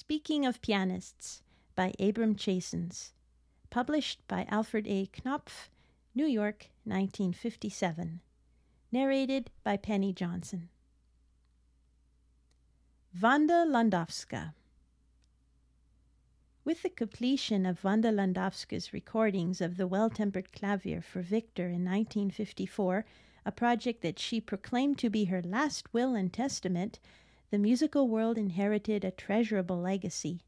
Speaking of Pianists by Abram Chasens, published by Alfred A. Knopf, New York, 1957. Narrated by Penny Johnson. Wanda Landowska. With the completion of Wanda Landowska's recordings of The Well Tempered Clavier for Victor in 1954, a project that she proclaimed to be her last will and testament, the musical world inherited a treasurable legacy.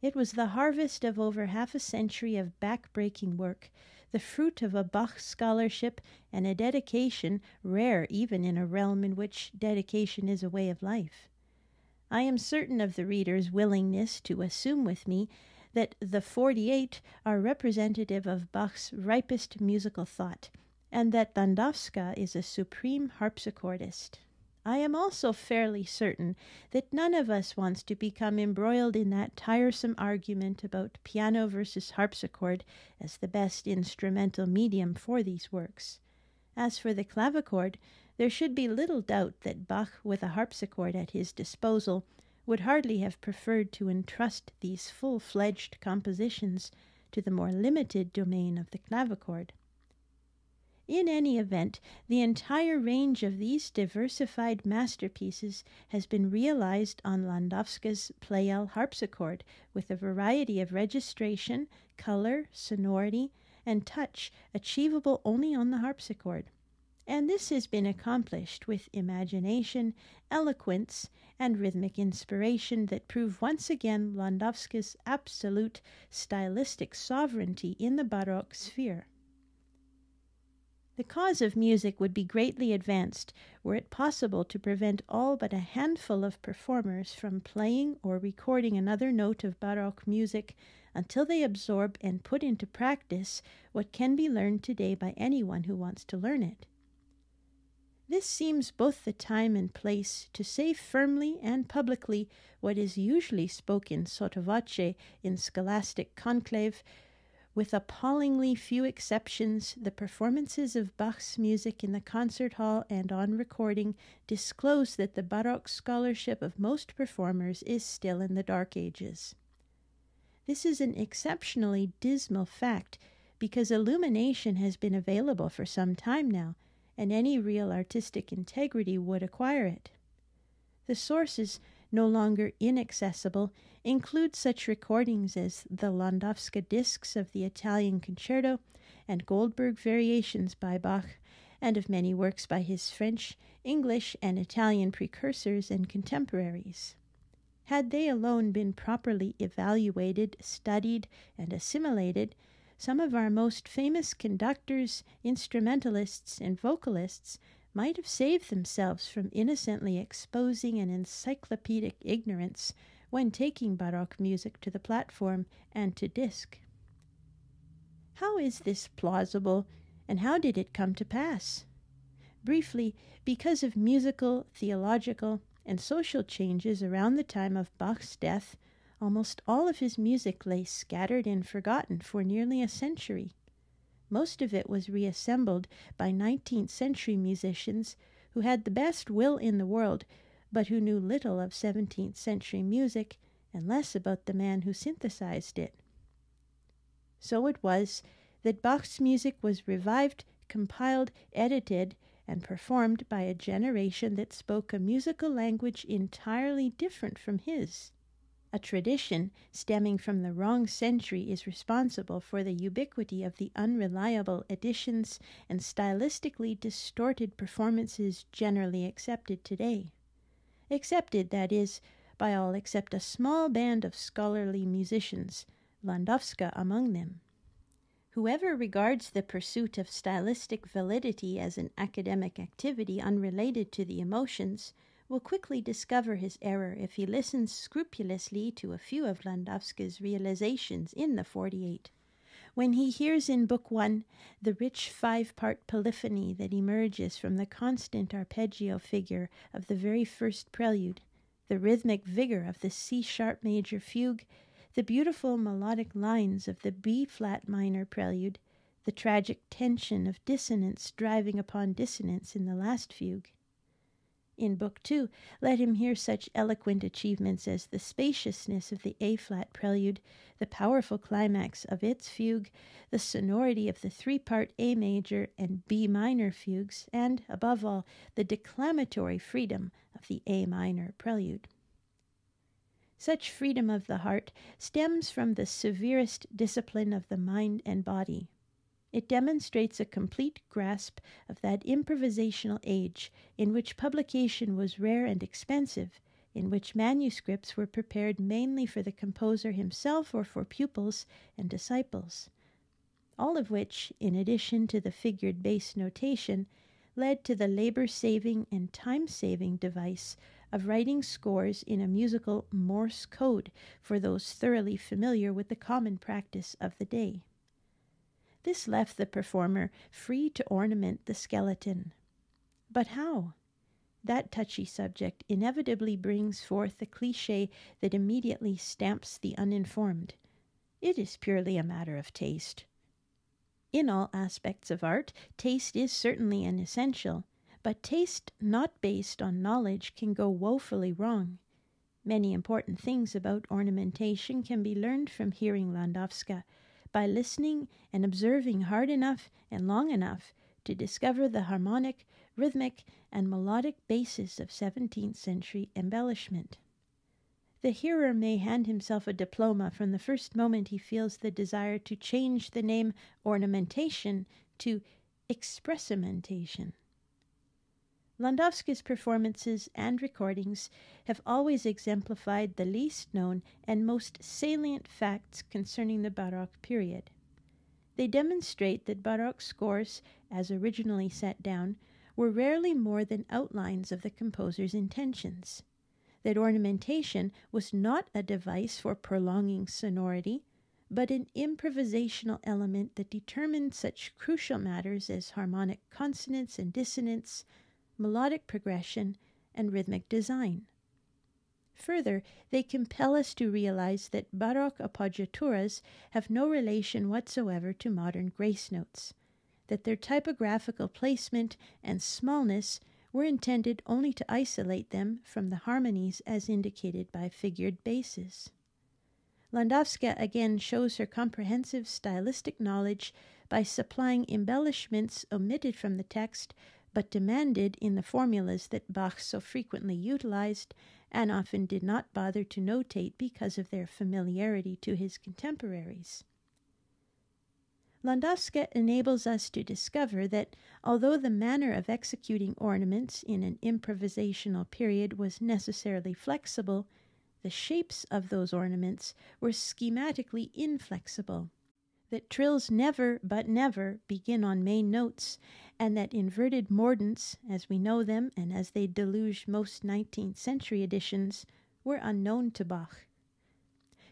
It was the harvest of over half a century of back-breaking work, the fruit of a Bach scholarship and a dedication rare even in a realm in which dedication is a way of life. I am certain of the reader's willingness to assume with me that the 48 are representative of Bach's ripest musical thought, and that Dandowska is a supreme harpsichordist. I am also fairly certain that none of us wants to become embroiled in that tiresome argument about piano versus harpsichord as the best instrumental medium for these works. As for the clavichord, there should be little doubt that Bach, with a harpsichord at his disposal, would hardly have preferred to entrust these full fledged compositions to the more limited domain of the clavichord. In any event, the entire range of these diversified masterpieces has been realized on Landowska's Pleyel harpsichord with a variety of registration, color, sonority, and touch achievable only on the harpsichord. And this has been accomplished with imagination, eloquence, and rhythmic inspiration that prove once again Landowska's absolute stylistic sovereignty in the Baroque sphere. The cause of music would be greatly advanced were it possible to prevent all but a handful of performers from playing or recording another note of Baroque music until they absorb and put into practice what can be learned today by anyone who wants to learn it. This seems both the time and place to say firmly and publicly what is usually spoken sotto voce in scholastic conclave with appallingly few exceptions, the performances of Bach's music in the concert hall and on recording disclose that the Baroque scholarship of most performers is still in the Dark Ages. This is an exceptionally dismal fact because illumination has been available for some time now, and any real artistic integrity would acquire it. The sources no longer inaccessible, include such recordings as the Landowska discs of the Italian concerto and Goldberg variations by Bach, and of many works by his French, English, and Italian precursors and contemporaries. Had they alone been properly evaluated, studied, and assimilated, some of our most famous conductors, instrumentalists, and vocalists might have saved themselves from innocently exposing an encyclopedic ignorance when taking Baroque music to the platform and to disc. How is this plausible, and how did it come to pass? Briefly, because of musical, theological, and social changes around the time of Bach's death, almost all of his music lay scattered and forgotten for nearly a century. Most of it was reassembled by 19th century musicians who had the best will in the world, but who knew little of 17th century music and less about the man who synthesized it. So it was that Bach's music was revived, compiled, edited, and performed by a generation that spoke a musical language entirely different from his. A tradition stemming from the wrong century is responsible for the ubiquity of the unreliable editions and stylistically distorted performances generally accepted today. Accepted, that is, by all except a small band of scholarly musicians, Landowska among them. Whoever regards the pursuit of stylistic validity as an academic activity unrelated to the emotions will quickly discover his error if he listens scrupulously to a few of Landowska's realizations in the 48. When he hears in Book One the rich five part polyphony that emerges from the constant arpeggio figure of the very first prelude, the rhythmic vigor of the C sharp major fugue, the beautiful melodic lines of the B flat minor prelude, the tragic tension of dissonance driving upon dissonance in the last fugue, in Book Two, let him hear such eloquent achievements as the spaciousness of the A flat prelude, the powerful climax of its fugue, the sonority of the three part A major and B minor fugues, and, above all, the declamatory freedom of the A minor prelude. Such freedom of the heart stems from the severest discipline of the mind and body, it demonstrates a complete grasp of that improvisational age in which publication was rare and expensive, in which manuscripts were prepared mainly for the composer himself or for pupils and disciples. All of which, in addition to the figured bass notation, led to the labor saving and time saving device of writing scores in a musical Morse code for those thoroughly familiar with the common practice of the day. This left the performer free to ornament the skeleton. But how? That touchy subject inevitably brings forth the cliche that immediately stamps the uninformed. It is purely a matter of taste. In all aspects of art, taste is certainly an essential, but taste not based on knowledge can go woefully wrong. Many important things about ornamentation can be learned from hearing Landowska, by listening and observing hard enough and long enough to discover the harmonic, rhythmic, and melodic basis of 17th century embellishment. The hearer may hand himself a diploma from the first moment he feels the desire to change the name ornamentation to expressimentation. Landowski's performances and recordings have always exemplified the least known and most salient facts concerning the Baroque period. They demonstrate that Baroque scores, as originally set down, were rarely more than outlines of the composer's intentions, that ornamentation was not a device for prolonging sonority, but an improvisational element that determined such crucial matters as harmonic consonance and dissonance melodic progression, and rhythmic design. Further, they compel us to realize that Baroque appoggiaturas have no relation whatsoever to modern grace notes, that their typographical placement and smallness were intended only to isolate them from the harmonies as indicated by figured basses. Landowska again shows her comprehensive stylistic knowledge by supplying embellishments omitted from the text but demanded in the formulas that Bach so frequently utilized and often did not bother to notate because of their familiarity to his contemporaries. Landowska enables us to discover that although the manner of executing ornaments in an improvisational period was necessarily flexible, the shapes of those ornaments were schematically inflexible that trills never but never begin on main notes, and that inverted mordants, as we know them and as they deluge most 19th century editions, were unknown to Bach.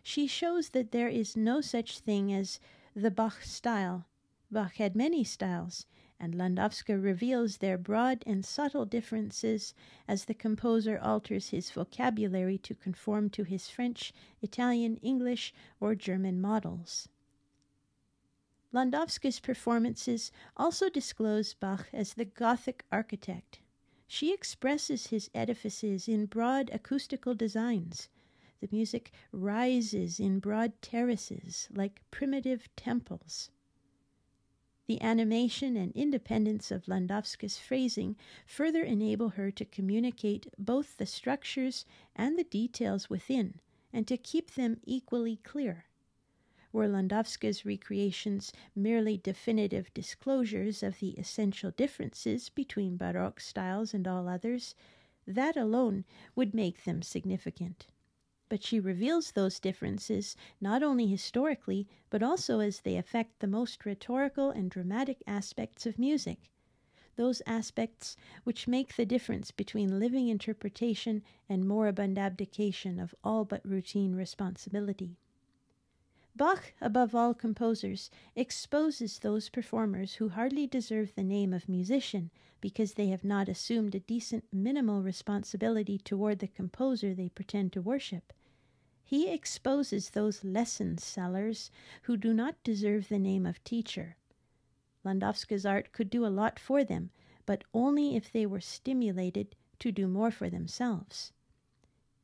She shows that there is no such thing as the Bach style. Bach had many styles, and Landowska reveals their broad and subtle differences as the composer alters his vocabulary to conform to his French, Italian, English, or German models. Landowska's performances also disclose Bach as the Gothic architect. She expresses his edifices in broad acoustical designs. The music rises in broad terraces like primitive temples. The animation and independence of Landowska's phrasing further enable her to communicate both the structures and the details within, and to keep them equally clear were Landowska's recreations merely definitive disclosures of the essential differences between Baroque styles and all others, that alone would make them significant. But she reveals those differences not only historically, but also as they affect the most rhetorical and dramatic aspects of music those aspects which make the difference between living interpretation and moribund abdication of all but routine responsibility. Bach, above all composers, exposes those performers who hardly deserve the name of musician because they have not assumed a decent minimal responsibility toward the composer they pretend to worship. He exposes those lesson sellers who do not deserve the name of teacher. Landowska's art could do a lot for them, but only if they were stimulated to do more for themselves.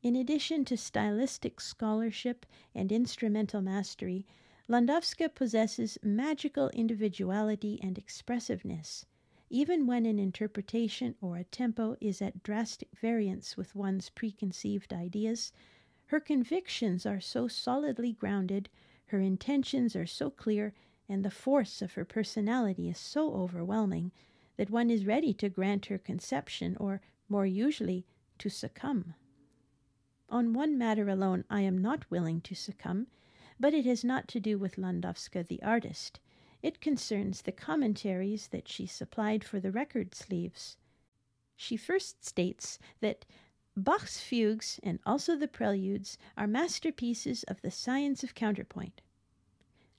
In addition to stylistic scholarship and instrumental mastery, Landowska possesses magical individuality and expressiveness, even when an interpretation or a tempo is at drastic variance with one's preconceived ideas. Her convictions are so solidly grounded, her intentions are so clear, and the force of her personality is so overwhelming that one is ready to grant her conception or, more usually, to succumb. On one matter alone I am not willing to succumb, but it has not to do with Landowska the artist. It concerns the commentaries that she supplied for the record sleeves. She first states that Bach's fugues and also the preludes are masterpieces of the science of counterpoint.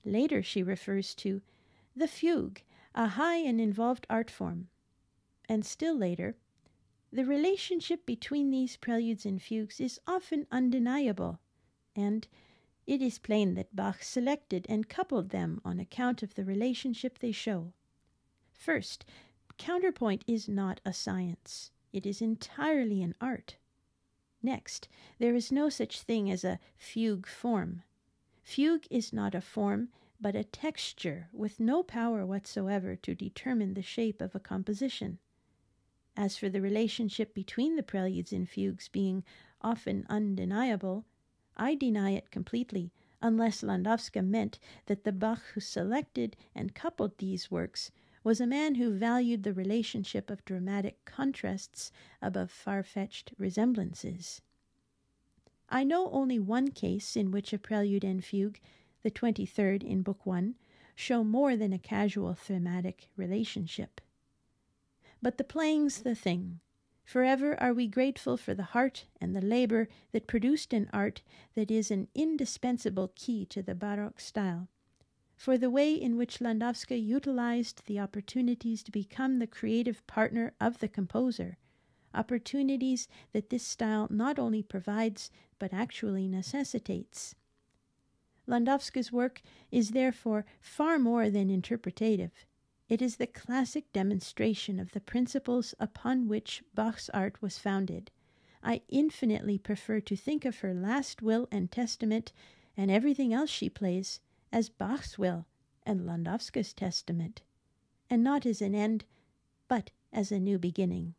Later she refers to the fugue, a high and involved art form. And still later, the relationship between these preludes and fugues is often undeniable, and it is plain that Bach selected and coupled them on account of the relationship they show. First, counterpoint is not a science, it is entirely an art. Next, there is no such thing as a fugue form. Fugue is not a form, but a texture with no power whatsoever to determine the shape of a composition. As for the relationship between the preludes and fugues being often undeniable, I deny it completely, unless Landowska meant that the Bach who selected and coupled these works was a man who valued the relationship of dramatic contrasts above far fetched resemblances. I know only one case in which a prelude and fugue, the 23rd in Book One, show more than a casual thematic relationship. But the playing's the thing. Forever are we grateful for the heart and the labor that produced an art that is an indispensable key to the Baroque style, for the way in which Landowska utilized the opportunities to become the creative partner of the composer, opportunities that this style not only provides but actually necessitates. Landowska's work is therefore far more than interpretative. It is the classic demonstration of the principles upon which Bach's art was founded. I infinitely prefer to think of her last will and testament and everything else she plays as Bach's will and Landowska's testament, and not as an end, but as a new beginning.